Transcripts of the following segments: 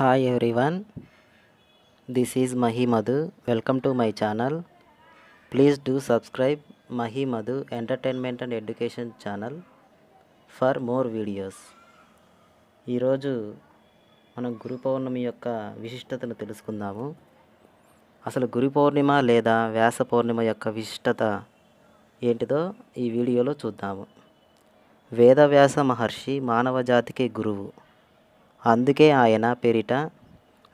hi everyone this is Mahi Madhu welcome to my channel please do subscribe Mahi Madhu entertainment and education channel for more videos ఈరోజు మనం గురు పౌర్ణమి యొక్క విశిష్టతను తెలుసుకుందాము అసలు గురు పౌర్ణిమ లేదా వ్యాస పౌర్ణిమ యొక్క విశిష్టత ఏంటిదో ఈ వీడియోలో చూద్దాము వేదవ్యాస మహర్షి మానవ జాతికి గురువు అందుకే ఆయన పేరిట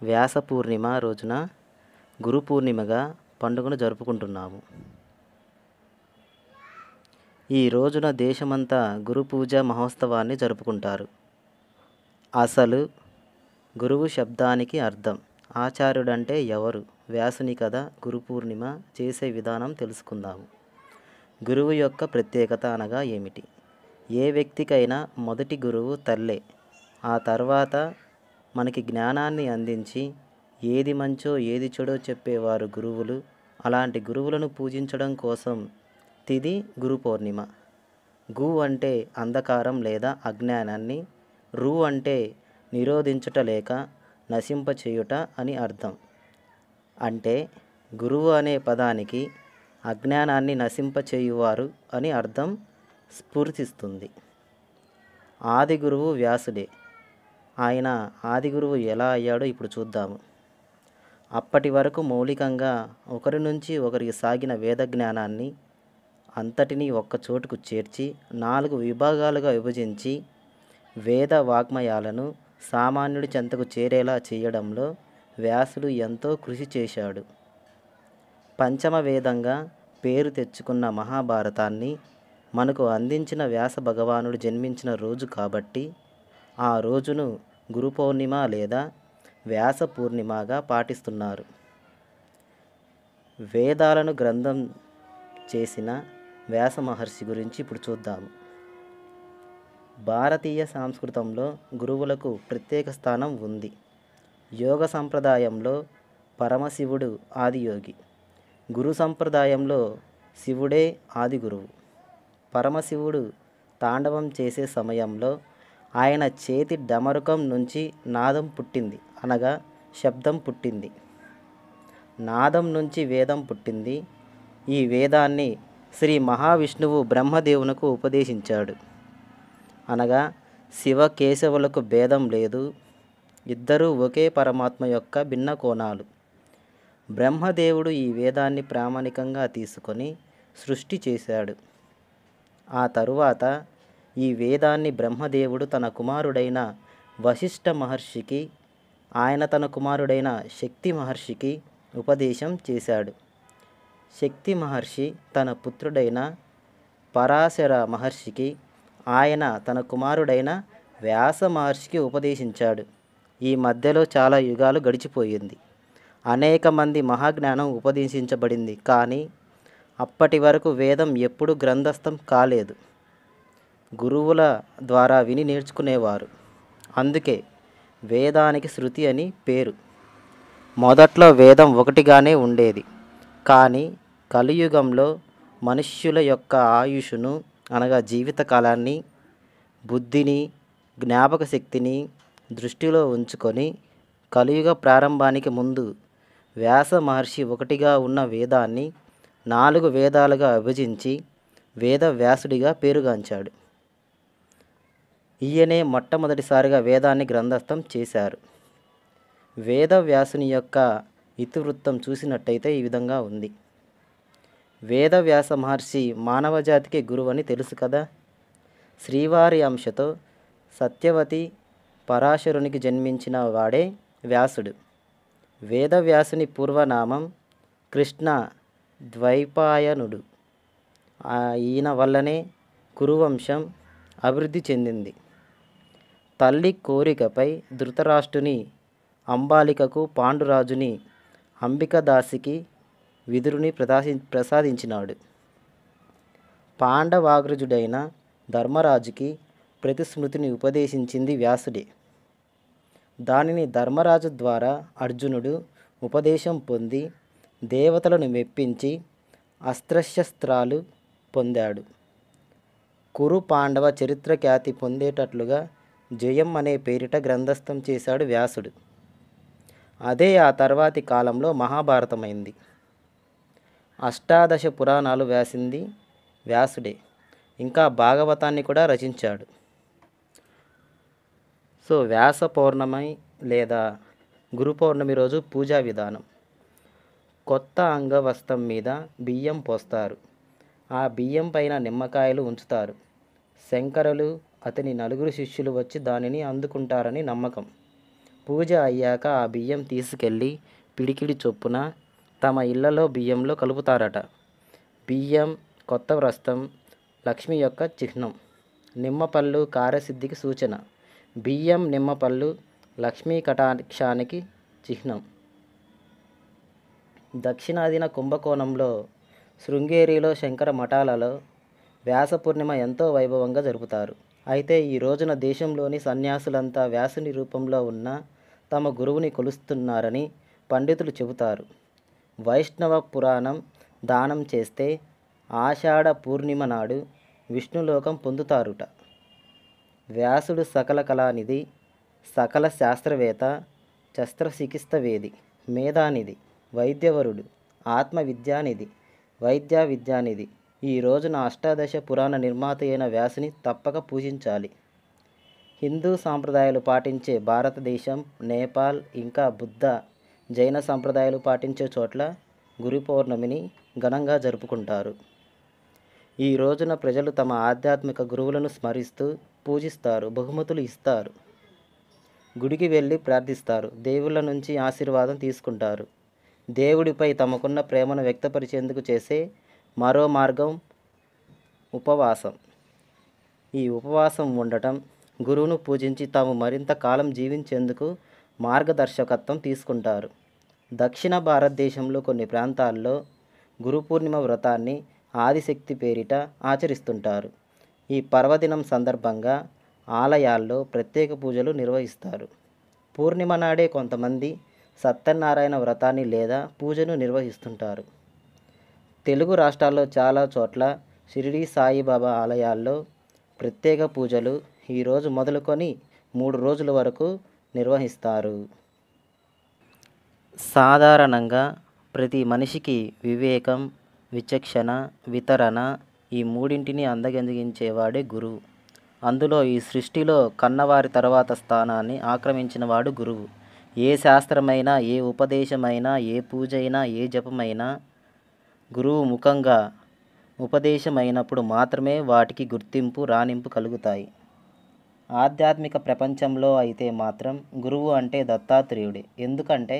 వ్యాస పూర్ణిమ రోజున గురు పూర్ణిమగా పండుగను జరుపుకుంటున్నాము ఈ రోజున దేశమంతా గురు పూజ మహోత్సవాన్ని జరుపుకుంటారు అసలు గురువు శబ్దానికి అర్థం ఆచార్యుడంటే ఎవరు వ్యాసుని కథ గురు పూర్ణిమ చేసే విధానం తెలుసుకుందాము గురువు యొక్క ప్రత్యేకత అనగా ఏమిటి ఏ వ్యక్తికైనా మొదటి గురువు తల్లే ఆ తర్వాత మనకి జ్ఞానాన్ని అందించి ఏది మంచో ఏది చెడో చెప్పేవారు గురువులు అలాంటి గురువులను పూజించడం కోసం తిది గురు పౌర్ణిమ గు అంటే అంధకారం లేదా అజ్ఞానాన్ని రు అంటే నిరోధించుట లేక నశింపచేయుట అని అర్థం అంటే గురువు అనే పదానికి అజ్ఞానాన్ని నశింపచేయువారు అని అర్థం స్ఫూర్తిస్తుంది ఆది గురువు వ్యాసుడే ఆయన ఆది గురువు ఎలా అయ్యాడో ఇప్పుడు చూద్దాము అప్పటి వరకు మౌలికంగా ఒకరి నుంచి ఒకరికి సాగిన వేద జ్ఞానాన్ని అంతటినీ చోటుకు చేర్చి నాలుగు విభాగాలుగా విభజించి వేద వాగ్మయాలను సామాన్యుడి చెంతకు చేరేలా చేయడంలో వ్యాసుడు ఎంతో కృషి చేశాడు పంచమ వేదంగా పేరు తెచ్చుకున్న మహాభారతాన్ని మనకు అందించిన వ్యాస భగవానుడు జన్మించిన రోజు కాబట్టి ఆ రోజును గురు పౌర్ణిమ లేదా వ్యాస పూర్ణిమగా పాటిస్తున్నారు వేదాలను గ్రంథం చేసిన వ్యాస మహర్షి గురించి ఇప్పుడు చూద్దాము భారతీయ సంస్కృతంలో గురువులకు ప్రత్యేక స్థానం ఉంది యోగ సంప్రదాయంలో పరమశివుడు ఆదియోగి గురు సంప్రదాయంలో శివుడే ఆది గురువు పరమశివుడు తాండవం చేసే సమయంలో ఆయన చేతి డమరుకం నుంచి నాదం పుట్టింది అనగా శబ్దం పుట్టింది నాదం నుంచి వేదం పుట్టింది ఈ వేదాన్ని శ్రీ మహావిష్ణువు బ్రహ్మదేవునకు ఉపదేశించాడు అనగా శివ కేశవులకు భేదం లేదు ఇద్దరూ ఒకే పరమాత్మ యొక్క భిన్న కోణాలు బ్రహ్మదేవుడు ఈ వేదాన్ని ప్రామాణికంగా తీసుకొని సృష్టి చేశాడు ఆ తరువాత ఈ వేదాన్ని బ్రహ్మదేవుడు తన కుమారుడైన వశిష్ఠ మహర్షికి ఆయన తన కుమారుడైన శక్తి మహర్షికి ఉపదేశం చేశాడు శక్తి మహర్షి తన పుత్రుడైన పరాశర మహర్షికి ఆయన తన కుమారుడైన వ్యాస మహర్షికి ఉపదేశించాడు ఈ మధ్యలో చాలా యుగాలు గడిచిపోయింది అనేక మంది మహాజ్ఞానం ఉపదేశించబడింది కానీ అప్పటి వరకు వేదం ఎప్పుడు గ్రంథస్థం కాలేదు గురువుల ద్వారా విని నేర్చుకునేవారు అందుకే వేదానికి శృతి అని పేరు మొదట్లో వేదం ఒకటిగానే ఉండేది కానీ కలియుగంలో మనుష్యుల యొక్క ఆయుషును అనగా జీవితకాలాన్ని బుద్ధిని జ్ఞాపక శక్తిని దృష్టిలో ఉంచుకొని కలియుగ ప్రారంభానికి ముందు వ్యాస మహర్షి ఒకటిగా ఉన్న వేదాన్ని నాలుగు వేదాలుగా విభజించి వేద వ్యాసుడిగా పేరుగాంచాడు ఈయనే మొట్టమొదటిసారిగా వేదాన్ని గ్రంథస్థం చేశారు వేదవ్యాసుని యొక్క ఇతివృత్తం చూసినట్టయితే ఈ విధంగా ఉంది వేదవ్యాస మహర్షి మానవజాతికి గురువని తెలుసు కదా శ్రీవారి అంశతో సత్యవతి పరాశరునికి జన్మించిన వాడే వ్యాసుడు వేదవ్యాసుని పూర్వనామం కృష్ణ ద్వైపాయనుడు ఈయన వల్లనే కురువంశం అభివృద్ధి చెందింది తల్లి కోరికపై ధృతరాష్ట్రుని అంబాలికకు పాండురాజుని అంబికదాసికి విదురుని ప్రదాసి ప్రసాదించినాడు పాండవాగ్రజుడైన ధర్మరాజుకి ప్రతిస్మృతిని ఉపదేశించింది వ్యాసుడే దానిని ధర్మరాజు ద్వారా అర్జునుడు ఉపదేశం పొంది దేవతలను మెప్పించి అస్త్రశస్త్రాలు పొందాడు కురు పాండవ చరిత్ర ఖ్యాతి పొందేటట్లుగా జయం అనే పేరిట గ్రంథస్థం చేశాడు వ్యాసుడు అదే ఆ తర్వాతి కాలంలో మహాభారతమైంది అష్టాదశ పురాణాలు వ్యాసింది వ్యాసుడే ఇంకా భాగవతాన్ని కూడా రచించాడు సో వ్యాస పౌర్ణమి లేదా గురు పౌర్ణమి రోజు పూజా విధానం కొత్త అంగవస్త్రం మీద బియ్యం పోస్తారు ఆ బియ్యం పైన నిమ్మకాయలు ఉంచుతారు శంకరలు అతని నలుగురు శిష్యులు వచ్చి దానిని అందుకుంటారని నమ్మకం పూజ అయ్యాక ఆ బియ్యం తీసుకెళ్ళి పిడికిడి చొప్పున తమ ఇళ్లలో బియ్యంలో కలుపుతారట బియ్యం కొత్త వ్రస్తం లక్ష్మి యొక్క చిహ్నం నిమ్మపళ్ళు కార్యసిద్ధికి సూచన బియ్యం నిమ్మపళ్ళు లక్ష్మీ కటాక్షానికి చిహ్నం దక్షిణాదిన కుంభకోణంలో శృంగేరిలో శంకర మఠాలలో వ్యాస పూర్ణిమ ఎంతో వైభవంగా జరుపుతారు అయితే ఈ రోజున దేశంలోని సన్యాసులంతా వ్యాసుని రూపంలో ఉన్న తమ గురువుని కొలుస్తున్నారని పండితులు చెబుతారు వైష్ణవ పురాణం దానం చేస్తే ఆషాఢ పూర్ణిమ నాడు విష్ణులోకం పొందుతారుట వ్యాసుడు సకల కళానిధి సకల శాస్త్రవేత్త శస్త్రచికిత్సవేది మేధానిధి వైద్యవరుడు ఆత్మ విద్యానిధి వైద్య విద్యానిధి ఈ రోజున అష్టాదశ పురాణ నిర్మాత అయిన వ్యాసిని తప్పక పూజించాలి హిందూ సాంప్రదాయాలు పాటించే భారతదేశం నేపాల్ ఇంకా బుద్ధ జైన సాంప్రదాయాలు పాటించే చోట్ల గురు పౌర్ణమిని ఘనంగా జరుపుకుంటారు ఈ రోజున ప్రజలు తమ ఆధ్యాత్మిక గురువులను స్మరిస్తూ పూజిస్తారు బహుమతులు ఇస్తారు గుడికి వెళ్ళి ప్రార్థిస్తారు దేవుళ్ళ నుంచి ఆశీర్వాదం తీసుకుంటారు దేవుడిపై తమకున్న ప్రేమను వ్యక్తపరిచేందుకు చేసే మరో మార్గం ఉపవాసం ఈ ఉపవాసం ఉండటం గురువును పూజించి తాము మరింత కాలం జీవించేందుకు మార్గదర్శకత్వం తీసుకుంటారు దక్షిణ భారతదేశంలో కొన్ని ప్రాంతాల్లో గురు పూర్ణిమ వ్రతాన్ని ఆదిశక్తి పేరిట ఆచరిస్తుంటారు ఈ పర్వదినం సందర్భంగా ఆలయాల్లో ప్రత్యేక పూజలు నిర్వహిస్తారు పూర్ణిమ నాడే కొంతమంది సత్యనారాయణ వ్రతాన్ని లేదా పూజను నిర్వహిస్తుంటారు తెలుగు రాష్ట్రాల్లో చాలా చోట్ల షిరిడి సాయిబాబా ఆలయాల్లో ప్రత్యేక పూజలు ఈరోజు మొదలుకొని మూడు రోజుల వరకు నిర్వహిస్తారు సాధారణంగా ప్రతి మనిషికి వివేకం విచక్షణ వితరణ ఈ మూడింటిని అందగంజగించేవాడే గురువు అందులో ఈ సృష్టిలో కన్నవారి తర్వాత స్థానాన్ని ఆక్రమించినవాడు గురువు ఏ శాస్త్రమైనా ఏ ఉపదేశమైనా ఏ పూజైనా ఏ జపమైనా గురువు ముఖంగా ఉపదేశమైనప్పుడు మాత్రమే వాటికి గుర్తింపు రాణింపు కలుగుతాయి ఆధ్యాత్మిక ప్రపంచంలో అయితే మాత్రం గురువు అంటే దత్తాత్రేయుడే ఎందుకంటే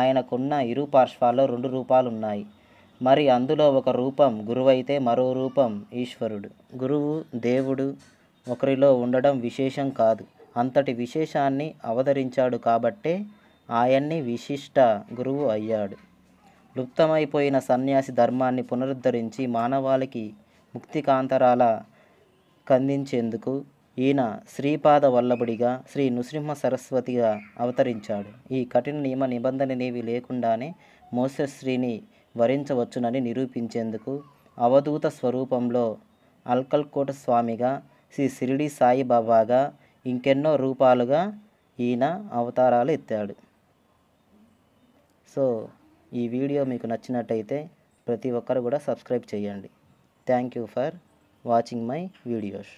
ఆయనకున్న ఇరు పార్శ్వాల్లో రెండు రూపాలు ఉన్నాయి మరి అందులో ఒక రూపం గురువైతే మరో రూపం ఈశ్వరుడు గురువు దేవుడు ఒకరిలో ఉండడం విశేషం కాదు అంతటి విశేషాన్ని అవతరించాడు కాబట్టే ఆయన్ని విశిష్ట గురువు అయ్యాడు లుప్తమైపోయిన సన్యాసి ధర్మాన్ని పునరుద్ధరించి మానవాళికి ముక్తికాంతరాల కందించేందుకు ఈయన శ్రీపాద వల్లభుడిగా శ్రీ నృసింహ సరస్వతిగా అవతరించాడు ఈ కఠిన నియమ నిబంధననేవి లేకుండానే మోసశ్రీని వరించవచ్చునని నిరూపించేందుకు అవధూత స్వరూపంలో అల్కల్కోట స్వామిగా శ్రీ సిరిడి సాయిబాబాగా ఇంకెన్నో రూపాలుగా ఈయన అవతారాలు ఎత్తాడు సో ఈ వీడియో మీకు నచ్చినట్టయితే ప్రతి ఒక్కరు కూడా సబ్స్క్రైబ్ చేయండి thank you for watching my videos